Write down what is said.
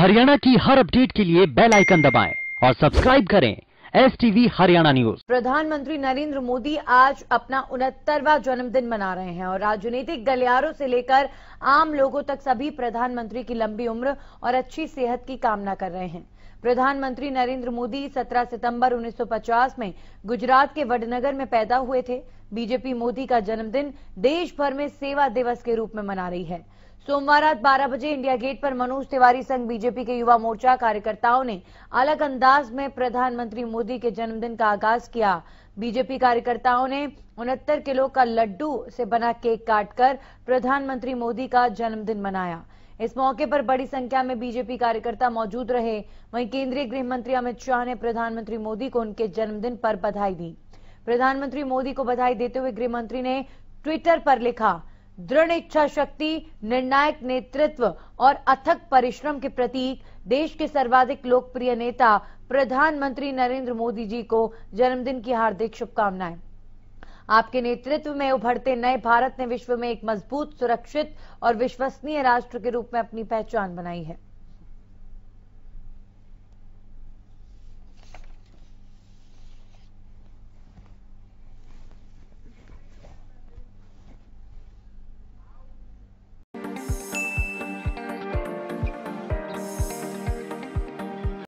हरियाणा की हर अपडेट के लिए बेल आइकन दबाएं और सब्सक्राइब करें एस टीवी हरियाणा न्यूज प्रधानमंत्री नरेंद्र मोदी आज अपना उनहत्तरवा जन्मदिन मना रहे हैं और राजनीतिक गलियारों से लेकर आम लोगों तक सभी प्रधानमंत्री की लंबी उम्र और अच्छी सेहत की कामना कर रहे हैं प्रधानमंत्री नरेंद्र मोदी 17 सितंबर 1950 में गुजरात के वडनगर में पैदा हुए थे बीजेपी मोदी का जन्मदिन देश भर में सेवा दिवस के रूप में मना रही है सोमवार रात बारह बजे इंडिया गेट पर मनोज तिवारी संघ बीजेपी के युवा मोर्चा कार्यकर्ताओं ने अलग अंदाज में प्रधानमंत्री मोदी के जन्मदिन का आगाज किया बीजेपी कार्यकर्ताओं ने उनहत्तर किलो का लड्डू से बना केक काटकर प्रधानमंत्री मोदी का जन्मदिन मनाया इस मौके पर बड़ी संख्या में बीजेपी कार्यकर्ता मौजूद रहे वहीं केंद्रीय गृह मंत्री अमित शाह ने प्रधानमंत्री मोदी को उनके जन्मदिन पर बधाई दी प्रधानमंत्री मोदी को बधाई देते हुए गृह मंत्री ने ट्विटर पर लिखा दृढ़ इच्छा शक्ति निर्णायक नेतृत्व और अथक परिश्रम के प्रतीक देश के सर्वाधिक लोकप्रिय नेता प्रधानमंत्री नरेंद्र मोदी जी को जन्मदिन की हार्दिक शुभकामनाएं आपके नेतृत्व में उभरते नए भारत ने विश्व में एक मजबूत सुरक्षित और विश्वसनीय राष्ट्र के रूप में अपनी पहचान बनाई है